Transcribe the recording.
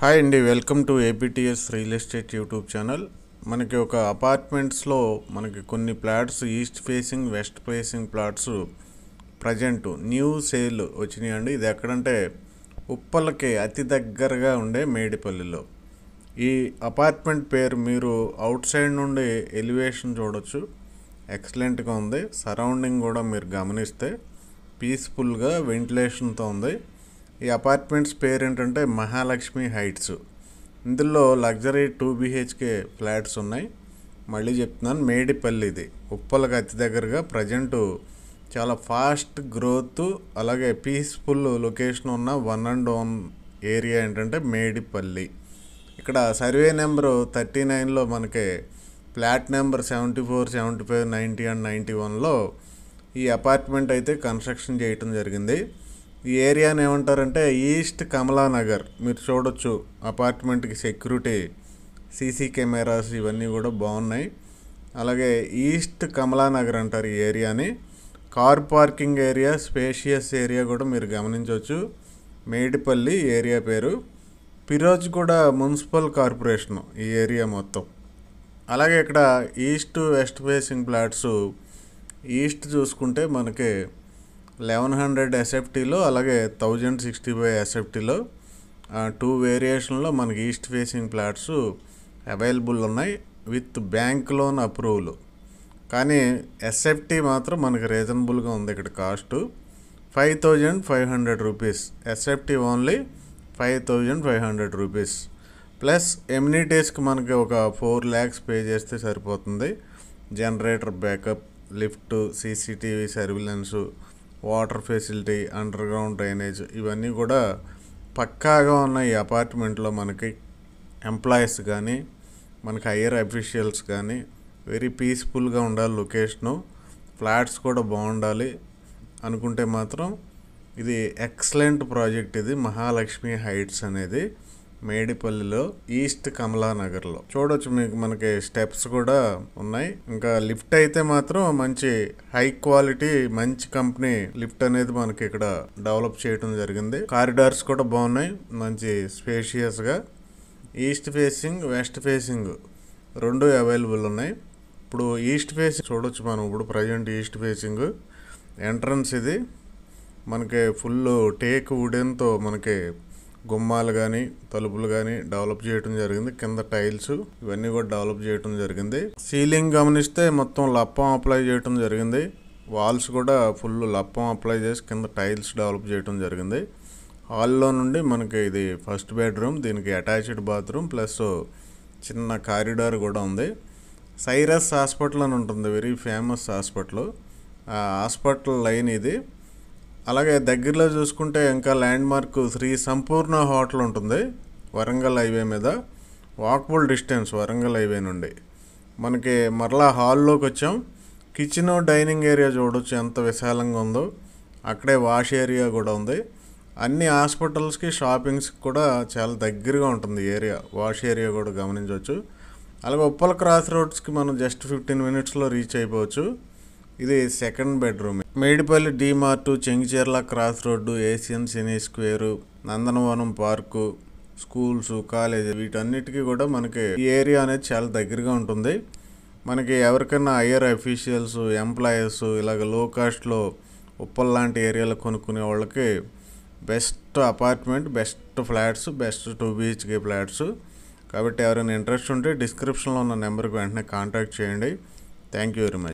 hi అండి welcome to APTS real estate YouTube channel మనకి ఒక అపార్ట్మెంట్స్లో మనకి కొన్ని plots east facing west facing plots present new sale వచ్చినాయండి ఇది ఎక్కడంటే ఉప్పలకి అతి దగ్గరగా ఉండే మేడిపల్లిలో ఈ అపార్ట్మెంట్ పేరు మీరు అవుట్ సైడ్ నుండి ఎలివేషన్ చూడొచ్చు ఎక్సలెంట్గా ఉంది సరౌండింగ్ కూడా మీరు గమనిస్తే పీస్ఫుల్గా వెంటిలేషన్తో ఉంది ఈ అపార్ట్మెంట్స్ పేరు ఏంటంటే మహాలక్ష్మి హైట్స్ ఇందులో లగ్జరీ టూ బీహెచ్కే ఫ్లాట్స్ ఉన్నాయి మళ్ళీ చెప్తున్నాను మేడిపల్లి ఇది ఉప్పలకి అతి దగ్గరగా ప్రజెంటు చాలా ఫాస్ట్ గ్రోత్ అలాగే పీస్ఫుల్ లొకేషన్ ఉన్న వన్ అండ్ ఓన్ ఏరియా ఏంటంటే మేడిపల్లి ఇక్కడ సర్వే నెంబరు థర్టీ నైన్లో మనకి flat number seventy four seventy five ninety and ninety వన్లో ఈ అపార్ట్మెంట్ అయితే కన్స్ట్రక్షన్ చేయటం జరిగింది ఈ ఏరియాని ఏమంటారంటే ఈస్ట్ కమలానగర్ మీరు చూడొచ్చు అపార్ట్మెంట్కి సెక్యూరిటీ సీసీ కెమెరాస్ ఇవన్నీ కూడా బాగున్నాయి అలాగే ఈస్ట్ కమలానగర్ అంటారు ఈ ఏరియాని car parking area spacious area కూడా మీరు గమనించవచ్చు మేడిపల్లి ఏరియా పేరు కూడా మున్సిపల్ కార్పొరేషను ఈ ఏరియా మొత్తం అలాగే ఇక్కడ east west facing plots east చూసుకుంటే మనకి లెవెన్ హండ్రెడ్ ఎస్ఎఫ్టీలో అలాగే థౌజండ్ సిక్స్టీ ఫైవ్ ఎస్ఎఫ్టీలో టూ వేరియేషన్లో మనకి ఈస్ట్ ఫేసింగ్ ప్లాట్స్ అవైలబుల్ ఉన్నాయి విత్ బ్యాంక్ లోన్ అప్రూవల్ కానీ ఎస్ఎఫ్టీ మాత్రం మనకి రీజనబుల్గా ఉంది ఇక్కడ cost five thousand five hundred rupees SFT only five thousand five hundred rupees plus ఎమ్యూనిటీస్కి మనకి ఒక ఫోర్ ల్యాక్స్ పే చేస్తే సరిపోతుంది generator backup lift CCTV surveillance water facility underground drainage ఇవన్నీ కూడా పక్కాగా ఉన్న ఈ అపార్ట్మెంట్లో మనకి ఎంప్లాయీస్ కానీ మనకి హయ్యర్ అఫీషియల్స్ కానీ వెరీ పీస్ఫుల్గా ఉండాలి లొకేషను ఫ్లాట్స్ కూడా బాగుండాలి అనుకుంటే మాత్రం ఇది ఎక్సలెంట్ ప్రాజెక్ట్ ఇది మహాలక్ష్మి హైట్స్ అనేది మేడిపల్లిలో ఈస్ట్ కమలానగర్లో చూడవచ్చు మీకు మనకి స్టెప్స్ కూడా ఉన్నాయి ఇంకా లిఫ్ట్ అయితే మాత్రం మంచి హై క్వాలిటీ మంచి కంపెనీ లిఫ్ట్ అనేది మనకి ఇక్కడ డెవలప్ చేయడం జరిగింది కారిడార్స్ కూడా బాగున్నాయి మంచి స్పేషియస్గా ఈస్ట్ ఫేసింగ్ వెస్ట్ ఫేసింగ్ రెండు అవైలబుల్ ఉన్నాయి ఇప్పుడు ఈస్ట్ ఫేసింగ్ చూడవచ్చు మనం ఇప్పుడు ప్రజెంట్ ఈస్ట్ ఫేసింగ్ ఎంట్రన్స్ ఇది మనకి ఫుల్ టేక్ వుడెన్తో మనకి గుమ్మాలు కానీ తలుపులు కానీ డెవలప్ చేయడం జరిగింది కింద టైల్స్ ఇవన్నీ కూడా డెవలప్ చేయడం జరిగింది సీలింగ్ గమనిస్తే మొత్తం లప్పం అప్లై చేయడం జరిగింది వాల్స్ కూడా ఫుల్ లప్పం అప్లై చేసి కింద టైల్స్ డెవలప్ చేయడం జరిగింది హాల్లో నుండి మనకి ఇది ఫస్ట్ బెడ్రూమ్ దీనికి అటాచ్డ్ బాత్రూమ్ ప్లస్ చిన్న కారిడార్ కూడా ఉంది సైరస్ హాస్పిటల్ అని ఉంటుంది very famous hospital hospital line ఇది అలాగే దగ్గరలో చూసుకుంటే ఇంకా land mark Shri Sampurna hotel ఉంటుంది వరంగల్ హైవే మీద వాక్బుల్ డిస్టెన్స్ వరంగల్ హైవే నుండి మనకి మరలా హాల్లోకి వచ్చాం కిచెన్ డైనింగ్ ఏరియా చూడొచ్చు ఎంత విశాలంగా ఉందో అక్కడే వాష్ ఏరియా కూడా ఉంది అన్ని హాస్పిటల్స్కి షాపింగ్స్కి కూడా చాలా దగ్గరగా ఉంటుంది ఏరియా వాష్ ఏరియా కూడా గమనించవచ్చు అలాగే ఉప్పల క్రాస్ రోడ్స్కి మనం జస్ట్ ఫిఫ్టీన్ మినిట్స్లో రీచ్ అయిపోవచ్చు ఇది second bedroom Medipally mart Chengicherla cross road Asian cine square Nandanavanam park schools college వీటన్నిటికీ కూడా మనకి ఈ ఏరియా అనేది చాలా దగ్గరగా ఉంటుంది మనకి ఎవరికైనా హయ్యర్ అఫీషియల్స్ ఎంప్లాయీస్ ఇలాగ లో కాస్ట్లో ఉప్పల్ లాంటి ఏరియాలో కొనుక్కునే వాళ్ళకి best apartment best flats best two BHK flats కాబట్టి ఎవరైనా ఇంట్రెస్ట్ ఉంటే డిస్క్రిప్షన్లో ఉన్న నెంబర్కి వెంటనే కాంటాక్ట్ చేయండి థ్యాంక్ యూ వెరీ మచ్